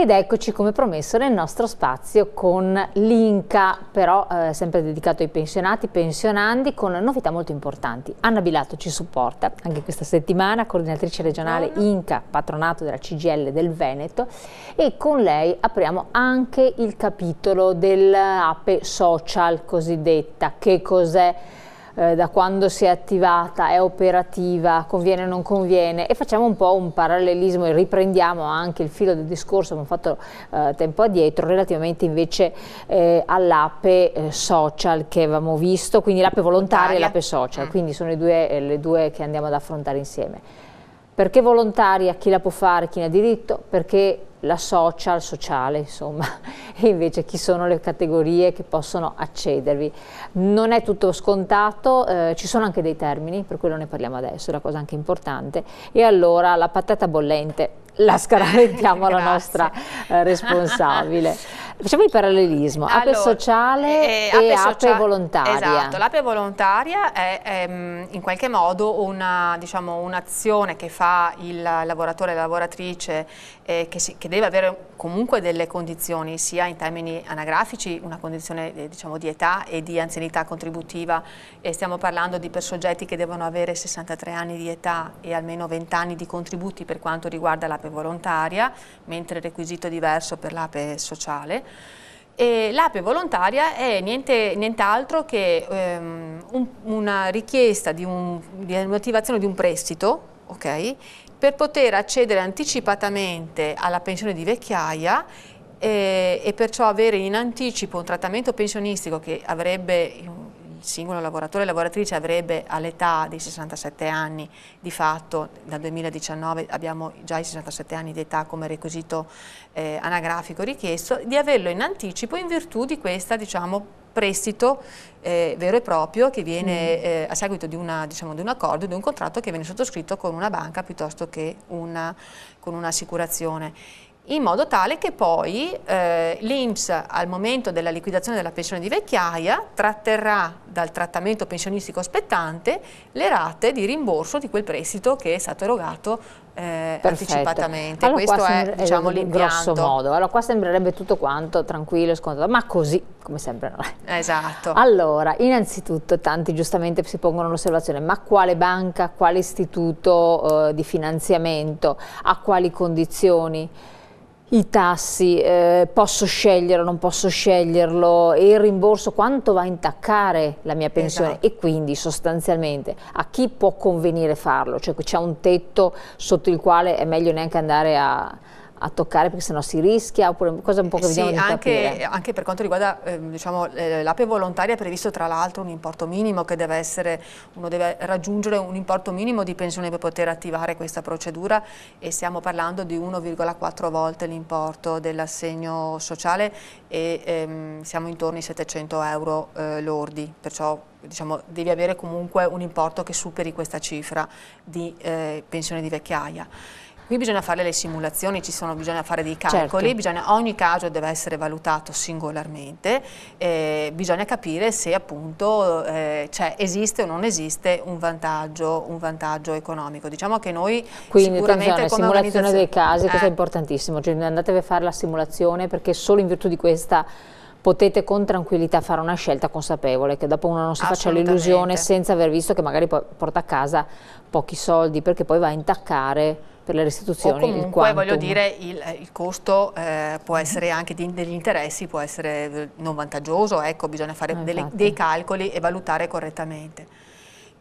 Ed eccoci come promesso nel nostro spazio con l'Inca, però eh, sempre dedicato ai pensionati, pensionandi, con novità molto importanti. Anna Bilato ci supporta anche questa settimana, coordinatrice regionale Inca, patronato della CGL del Veneto, e con lei apriamo anche il capitolo dell'ape social cosiddetta, che cos'è? Eh, da quando si è attivata, è operativa, conviene o non conviene e facciamo un po' un parallelismo e riprendiamo anche il filo del discorso che abbiamo fatto eh, tempo addietro relativamente invece eh, all'ape eh, social che avevamo visto, quindi l'ape volontaria e l'ape social, mm. quindi sono le due, eh, le due che andiamo ad affrontare insieme. Perché volontaria, chi la può fare, chi ne ha diritto, perché la social, sociale, insomma, e invece chi sono le categorie che possono accedervi. Non è tutto scontato, eh, ci sono anche dei termini, per quello ne parliamo adesso, è una cosa anche importante. E allora la patata bollente la scaraventiamo alla nostra eh, responsabile. Facciamo il parallelismo, allora, ape sociale eh, ape e socia ape volontaria. Esatto, l'ape volontaria è, è, ehm, in qualche modo diciamo, un'azione diciamo, un che fa il lavoratore e la lavoratrice eh, che, si, che, deve avere comunque delle condizioni, sia in termini anagrafici, una condizione eh, diciamo, di età e di anzianità contributiva. E stiamo parlando di per soggetti che devono avere 63 anni di età e almeno 20 anni di contributi per quanto riguarda l'ape volontaria, mentre il requisito diverso per l'ape sociale. L'APE volontaria è nient'altro niente che ehm, un, una richiesta di, un, di un'attivazione di un prestito, okay, per poter accedere anticipatamente alla pensione di vecchiaia eh, e perciò avere in anticipo un trattamento pensionistico che avrebbe singolo lavoratore e lavoratrice avrebbe all'età dei 67 anni, di fatto dal 2019 abbiamo già i 67 anni di età come requisito eh, anagrafico richiesto, di averlo in anticipo in virtù di questa diciamo, prestito eh, vero e proprio che viene mm. eh, a seguito di, una, diciamo, di, un accordo, di un contratto che viene sottoscritto con una banca piuttosto che una, con un'assicurazione in modo tale che poi eh, l'INPS al momento della liquidazione della pensione di vecchiaia tratterrà dal trattamento pensionistico spettante le rate di rimborso di quel prestito che è stato erogato eh, anticipatamente. Allora, Questo è, eh, diciamo, l'impianto. Allora qua sembrerebbe tutto quanto tranquillo e scontato, ma così come sempre non è. Esatto. Allora, innanzitutto tanti giustamente si pongono l'osservazione, ma quale banca, quale istituto eh, di finanziamento, a quali condizioni? i tassi, eh, posso o non posso sceglierlo, e il rimborso quanto va a intaccare la mia pensione esatto. e quindi sostanzialmente a chi può convenire farlo, cioè c'è un tetto sotto il quale è meglio neanche andare a, a toccare perché sennò si rischia oppure cosa un po' che eh sì, vediamo anche, anche, per quanto riguarda ehm, diciamo, eh, diciamo, l'ape volontaria è previsto tra l'altro un importo minimo che deve essere, uno deve raggiungere un importo minimo di pensione per poter attivare questa procedura e stiamo parlando di 1,4 volte l'importo dell'assegno sociale e ehm, siamo intorno ai 700 euro eh, lordi, perciò diciamo, devi avere comunque un importo che superi questa cifra di eh, pensione di vecchiaia. Qui bisogna fare le simulazioni, ci sono, bisogna fare dei certo. calcoli, certo. bisogna, ogni caso deve essere valutato singolarmente, eh, bisogna capire se appunto eh, cioè, esiste o non esiste un vantaggio, un vantaggio, economico. Diciamo che noi Quindi, sicuramente la simulazione dei casi, eh. questo è eh. importantissimo, cioè, andatevi a fare la simulazione perché solo in virtù di questa potete con tranquillità fare una scelta consapevole, che dopo uno non si faccia l'illusione senza aver visto che magari porta a casa pochi soldi, perché poi va a intaccare per le restituzioni. O comunque voglio dire il, il costo eh, può essere anche di, degli interessi, può essere non vantaggioso, ecco bisogna fare ah, delle, dei calcoli e valutare correttamente.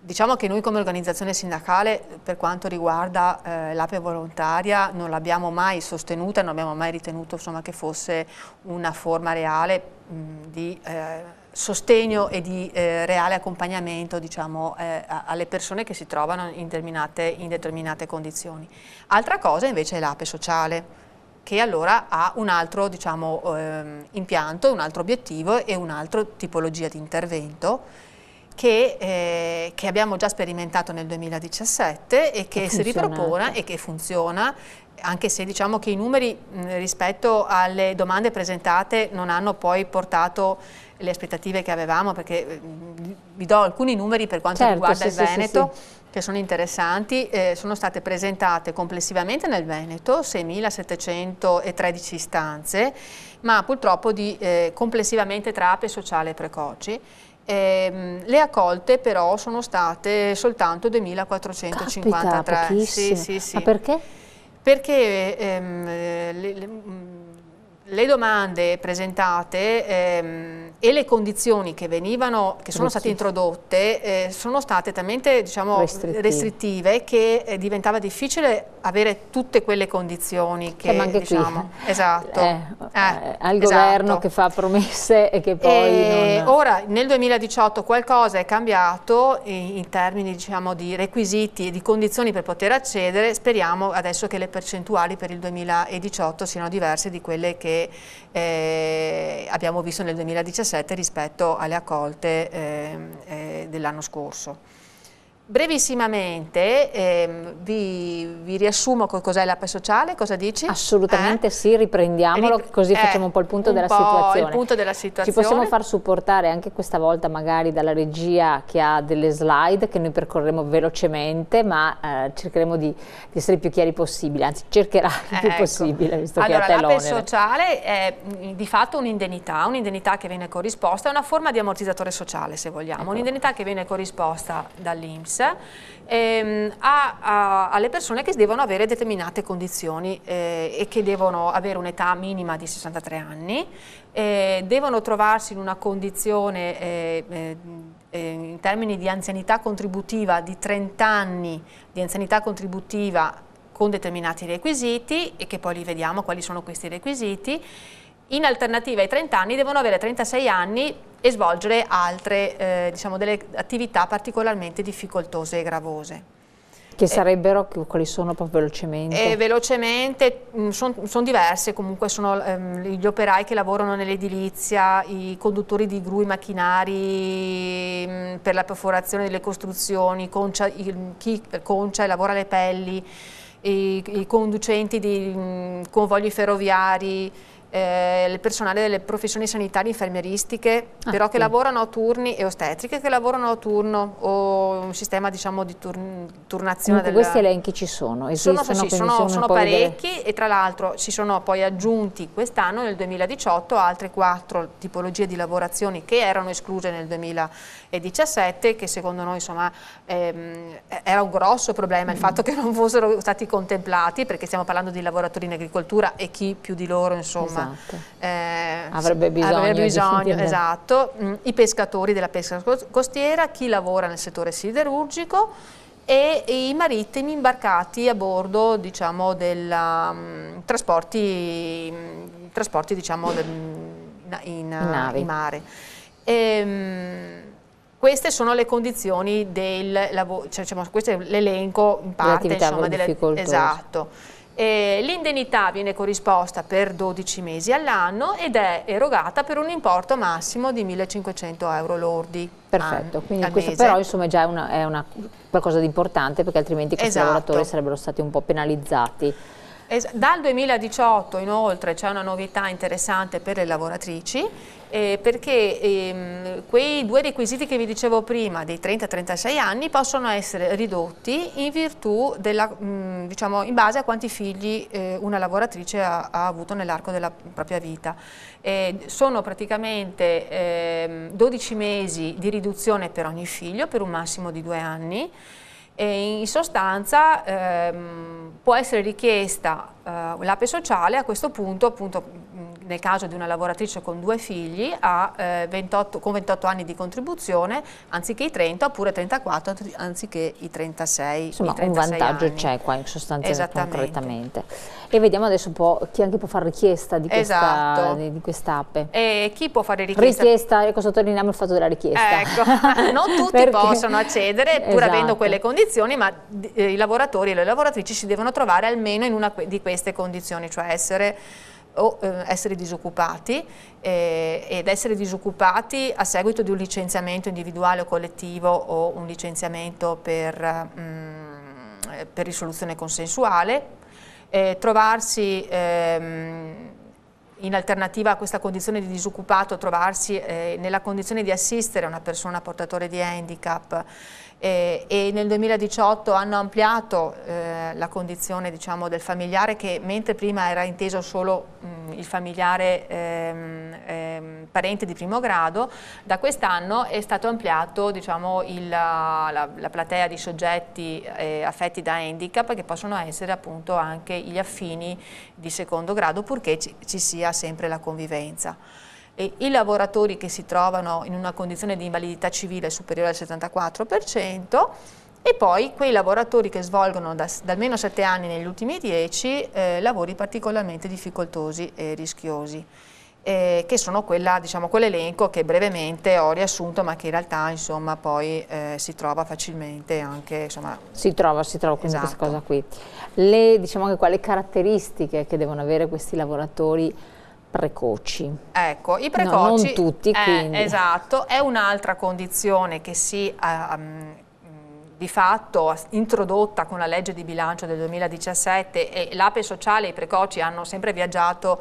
Diciamo che noi come organizzazione sindacale per quanto riguarda eh, l'APE volontaria non l'abbiamo mai sostenuta, non abbiamo mai ritenuto insomma, che fosse una forma reale mh, di... Eh, sostegno e di eh, reale accompagnamento diciamo, eh, alle persone che si trovano in determinate, in determinate condizioni. Altra cosa invece è l'APE sociale, che allora ha un altro diciamo, ehm, impianto, un altro obiettivo e un'altra tipologia di intervento che, eh, che, abbiamo già sperimentato nel 2017 e che, si ripropone e che funziona anche se diciamo che i numeri mh, rispetto alle domande presentate non hanno poi portato le aspettative che avevamo perché eh, mh, vi do alcuni numeri per quanto certo, riguarda sì, il Veneto sì, sì, che sono interessanti, eh, sono state presentate complessivamente nel Veneto 6.713 istanze ma purtroppo di eh, complessivamente trape sociale precoci eh, le accolte però sono state soltanto 2453. Capita, sì, sì, sì. Ma perché? Perché ehm, le, le, le domande presentate ehm, e le condizioni che, venivano, che sono state introdotte eh, sono state talmente diciamo, restrittive. restrittive. che eh, diventava difficile avere tutte quelle condizioni che, diciamo, esatto. eh, anche eh, diciamo, qui. esatto eh, al esatto. governo che fa promesse e che poi e non... ora nel 2018 qualcosa è cambiato in, in termini diciamo, di requisiti e di condizioni per poter accedere speriamo adesso che le percentuali per il 2018 siano diverse di quelle che eh, abbiamo visto nel 2017 rispetto alle accolte ehm, eh, dell'anno scorso. Brevissimamente ehm, vi, vi, riassumo cos'è l'APE sociale, cosa dici? Assolutamente eh? sì, riprendiamolo Rip così eh, facciamo un po' il punto, della, po situazione. Il punto della situazione. Ci possiamo far supportare anche questa volta magari dalla regia che ha delle slide che noi percorreremo velocemente ma eh, cercheremo di, di, essere il più chiari possibile, anzi cercherà il più eh, ecco. possibile visto allora, che è Allora l'APE sociale è mm, di fatto un'indennità, un'indennità che viene corrisposta, è una forma di ammortizzatore sociale se vogliamo, ecco. un'indennità che viene corrisposta dall'Inps stesse ehm, a, a, alle persone che devono avere determinate condizioni eh, e che devono avere un'età minima di 63 anni, eh, devono trovarsi in una condizione eh, eh, eh in termini di anzianità contributiva di 30 anni di anzianità contributiva con determinati requisiti e che poi li vediamo quali sono questi requisiti in alternativa ai 30 anni devono avere 36 anni e svolgere altre eh, diciamo, delle attività particolarmente difficoltose e gravose. Che eh, sarebbero, quali sono proprio velocemente? Eh, velocemente, mm, sono son diverse, comunque sono ehm, gli operai che lavorano nell'edilizia, i conduttori di grui macchinari mh, mm, per la perforazione delle costruzioni, concia, il, chi concia e lavora le pelli, i, i conducenti di mh, mm, convogli ferroviari, eh, il personale delle professioni sanitarie infermieristiche, ah, però sì. che lavorano a turni e ostetriche che lavorano a turno o un sistema diciamo di tur turnazione. Della... Questi elenchi ci sono? Esistono, sono, sì, sono, sono parecchi vedere. e tra l'altro si sono poi aggiunti quest'anno nel 2018 altre quattro tipologie di lavorazioni che erano escluse nel 2017 che secondo noi insomma ehm, era un grosso problema il fatto che non fossero stati contemplati perché stiamo parlando di lavoratori in agricoltura e chi più di loro insomma esatto. eh, avrebbe bisogno, avrebbe bisogno esatto, mh, mm, i pescatori della pesca costiera, chi lavora nel settore siderurgico e i marittimi imbarcati a bordo diciamo, del um, trasporti, mh, mm, trasporti diciamo, del, in, in, in, mare. E, ehm, mh, queste sono le condizioni del lavoro, cioè, diciamo, questo è l'elenco in parte insomma, delle, esatto L'indennità viene corrisposta per 12 mesi all'anno ed è erogata per un importo massimo di 1.500 euro lordi. Perfetto, quindi questo mese. però insomma già è, una, è una, qualcosa di importante perché altrimenti questi esatto. lavoratori sarebbero stati un po' penalizzati Es dal 2018 inoltre c'è una novità interessante per le lavoratrici eh, perché ehm, quei due requisiti che vi dicevo prima dei 30-36 anni possono essere ridotti in virtù della, mh, diciamo, in base a quanti figli eh, una lavoratrice ha, ha avuto nell'arco della propria vita. Eh, sono praticamente ehm, 12 mesi di riduzione per ogni figlio per un massimo di due anni e in sostanza ehm, può essere richiesta eh, l'APE sociale a questo punto appunto nel caso di una lavoratrice con due figli a, eh, 28, con 28 anni di contribuzione anziché i 30 oppure 34 anziché i 36 Insomma i 36 un vantaggio c'è qua sostanzialmente concretamente. E vediamo adesso un po' chi anche può fare richiesta di questa, esatto. di, di questa app. E chi può fare richiesta? Richiesta, ecco sottolineiamo il fatto della richiesta. Eh, ecco, non tutti Perché? possono accedere pur esatto. avendo quelle condizioni, ma eh, i lavoratori e le lavoratrici si devono trovare almeno in una di queste condizioni, cioè essere o ehm, essere disoccupati eh, ed essere disoccupati a seguito di un licenziamento individuale o collettivo o un licenziamento per, mh, mm, per risoluzione consensuale, eh, trovarsi ehm, in alternativa a questa condizione di disoccupato trovarsi eh, nella condizione di assistere una persona portatore di handicap eh, e nel 2018 hanno ampliato eh, la condizione diciamo, del familiare che mentre prima era inteso solo mh, mm, il familiare ehm, eh, parente di primo grado, da quest'anno è stato ampliato diciamo, il, la, la, platea di soggetti eh, affetti da handicap che possono essere appunto anche gli affini di secondo grado purché ci, ci sia sempre la convivenza. E I lavoratori che si trovano in una condizione di invalidità civile superiore al 74% e poi quei lavoratori che svolgono da, da almeno 7 anni negli ultimi 10 eh, lavori particolarmente difficoltosi e rischiosi eh, che sono diciamo, quell'elenco diciamo, quell che brevemente ho riassunto ma che in realtà insomma, poi eh, si trova facilmente anche insomma, si trova, si trova esatto. questa cosa qui le, diciamo anche qua, le caratteristiche che devono avere questi lavoratori precoci ecco i precoci no, non tutti è, quindi esatto è un'altra condizione che si um, di fatto introdotta con la legge di bilancio del 2017 e l'APE sociale e i precoci hanno sempre viaggiato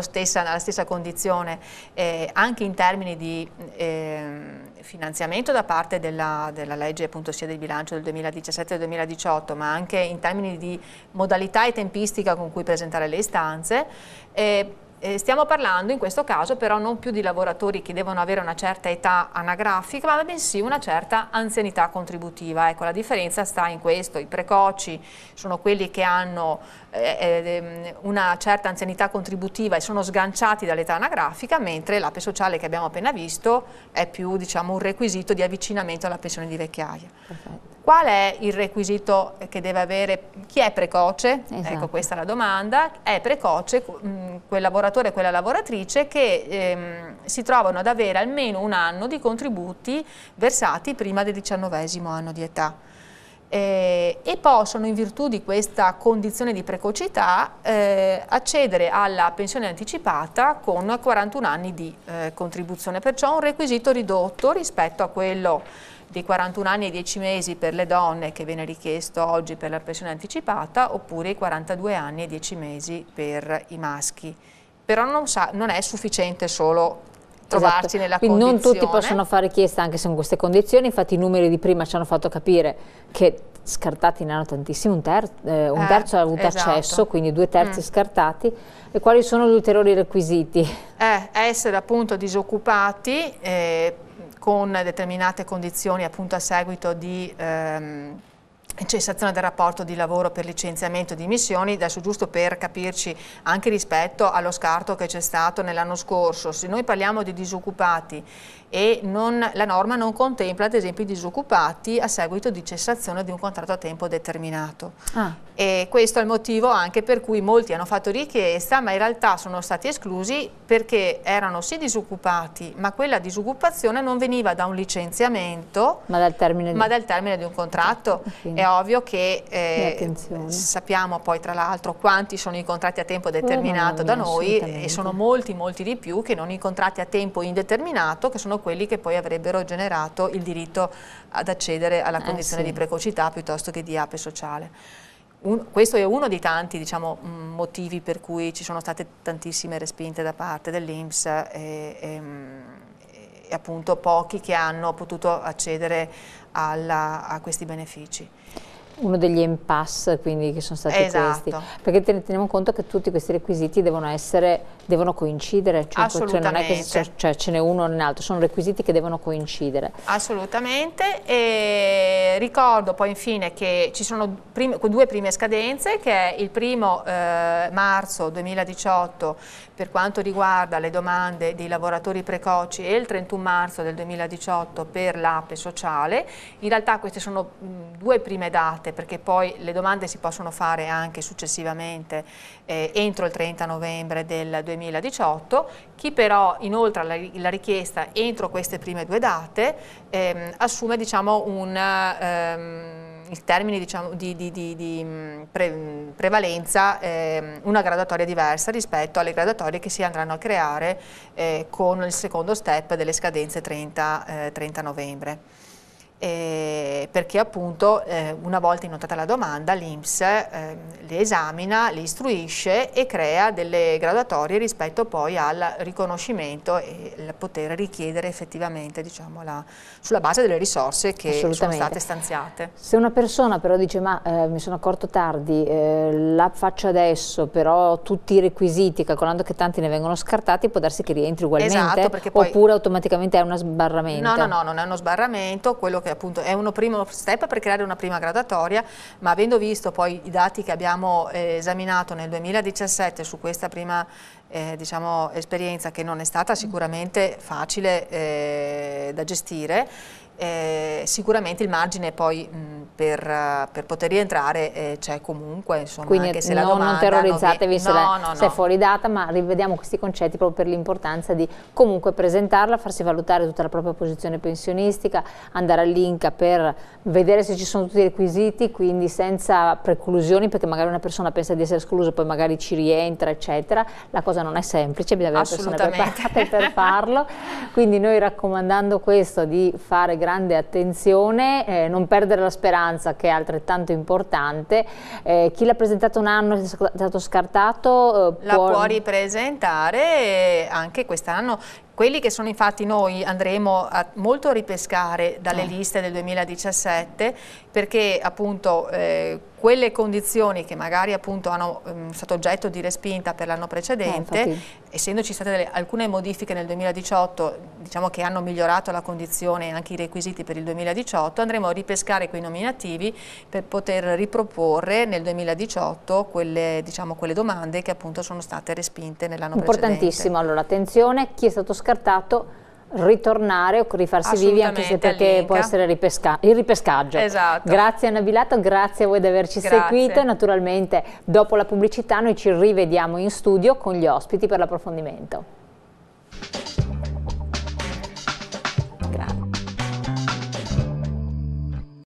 stessa, alla stessa condizione eh, anche in termini di eh, finanziamento da parte della, della, legge appunto sia del bilancio del 2017 2018 ma anche in termini di modalità e tempistica con cui presentare le istanze eh, eh, stiamo parlando in questo caso però non più di lavoratori che devono avere una certa età anagrafica, ma bensì una certa anzianità contributiva. Ecco, la differenza sta in questo, i precoci sono quelli che hanno eh, ehm, una certa anzianità contributiva e sono sganciati dall'età anagrafica, mentre l'ape sociale che abbiamo appena visto è più diciamo, un requisito di avvicinamento alla pensione di vecchiaia. Perfetto. Qual è il requisito che deve avere chi è precoce? Ecco, esatto. Ecco, questa è la domanda. È precoce mm, quel lavoratore e quella lavoratrice che ehm, si trovano ad avere almeno un anno di contributi versati prima del diciannovesimo anno di età. Eh, e possono in virtù di questa condizione di precocità eh, accedere alla pensione anticipata con 41 anni di eh, contribuzione, perciò un requisito ridotto rispetto a quello di 41 anni e 10 mesi per le donne che viene richiesto oggi per la pensione anticipata oppure i 42 anni e 10 mesi per i maschi. Però non, sa, non è sufficiente solo esatto. trovarsi esatto. nella Quindi condizione. non tutti possono fare richiesta anche se con queste condizioni, infatti i numeri di prima ci hanno fatto capire che scartati ne hanno tantissimi, un, ter eh, un eh, terzo ha avuto esatto. accesso, quindi due terzi mm. scartati. E quali sono gli ulteriori requisiti? Eh, essere appunto disoccupati, eh, con determinate condizioni appunto a seguito di... Ehm, cessazione del rapporto di lavoro per licenziamento di missioni, adesso giusto per capirci anche rispetto allo scarto che c'è stato nell'anno scorso, se noi parliamo di disoccupati e non, la norma non contempla ad esempio i disoccupati a seguito di cessazione di un contratto a tempo determinato ah. e questo è il motivo anche per cui molti hanno fatto richiesta ma in realtà sono stati esclusi perché erano sì disoccupati ma quella disoccupazione non veniva da un licenziamento ma dal termine di, ma dal termine di un contratto ovvio che eh, sappiamo poi tra l'altro quanti sono i contratti a tempo oh, determinato oh, da noi e sono molti molti di più che non i contratti a tempo indeterminato che sono quelli che poi avrebbero generato il diritto ad accedere alla eh, condizione eh, sì. di precocità piuttosto che di ape sociale. Un, questo è uno dei tanti diciamo, mm, motivi per cui ci sono state tantissime respinte da parte dell'Inps e, e, ehm, e appunto pochi che hanno potuto accedere alla, a questi benefici uno degli impasse quindi, che sono stati esatto. questi perché teniamo conto che tutti questi requisiti devono, essere, devono coincidere cioè, cioè non è che so, cioè, ce n'è uno o un sono requisiti che devono coincidere assolutamente e ricordo poi infine che ci sono prime, due prime scadenze che è il primo eh, marzo 2018 per quanto riguarda le domande dei lavoratori precoci e il 31 marzo del 2018 per l'APE sociale in realtà queste sono mh, due prime date fatte perché poi le domande si possono fare anche successivamente eh, entro il 30 novembre del 2018, chi però inoltre la, la richiesta entro queste prime due date ehm, assume diciamo, un, ehm, il termine diciamo, di, di, di, di mm, pre, prevalenza, ehm, una graduatoria diversa rispetto alle graduatorie che si andranno a creare eh, con il secondo step delle scadenze 30, eh, 30 novembre eh, perché appunto eh, una volta inoltrata la domanda l'INPS eh, le esamina, le istruisce e crea delle graduatorie rispetto poi al riconoscimento e il poter richiedere effettivamente diciamo, la, sulla base delle risorse che sono state stanziate. Se una persona però dice ma eh, mi sono accorto tardi, eh, la faccio adesso però tutti i requisiti, calcolando che tanti ne vengono scartati, può darsi che rientri ugualmente esatto, poi, oppure automaticamente è uno sbarramento. No, no, no, non è uno sbarramento, quello che che appunto è uno primo step per creare una prima gradatoria, ma avendo visto poi i dati che abbiamo eh, esaminato nel 2017 su questa prima eh, diciamo, esperienza che non è stata sicuramente facile eh, da gestire, eh, sicuramente il margine poi mh, per, per, poter rientrare eh, c'è comunque, insomma, Quindi anche se non, la domanda... non terrorizzatevi no, se, no, no. se, è fuori data, ma rivediamo questi concetti proprio per l'importanza di comunque presentarla, farsi valutare tutta la propria posizione pensionistica, andare all'Inca per vedere se ci sono tutti i requisiti, quindi senza preclusioni, perché magari una persona pensa di essere esclusa, poi magari ci rientra, eccetera. La cosa non è semplice, bisogna avere persone preparate per farlo. Quindi noi raccomandando questo di fare grazie grande attenzione, eh, non perdere la speranza che è altrettanto importante. Eh, chi l'ha presentato un anno è stato scartato? Eh, la può... può ripresentare eh, anche quest'anno quelli che sono infatti noi andremo a molto ripescare dalle eh. liste del 2017 perché appunto eh, quelle condizioni che magari appunto hanno um, stato oggetto di respinta per l'anno precedente, eh, essendoci state delle, alcune modifiche nel 2018, diciamo che hanno migliorato la condizione e anche i requisiti per il 2018, andremo a ripescare quei nominativi per poter riproporre nel 2018 quelle, diciamo, quelle domande che appunto sono state respinte nell'anno precedente. Importantissimo, allora attenzione, chi è stato scritto scartato ritornare o rifarsi vivi anche se perché può essere ripesca il ripescaggio esatto. grazie Anna Bilato, grazie a voi di averci grazie. seguito naturalmente dopo la pubblicità noi ci rivediamo in studio con gli ospiti per l'approfondimento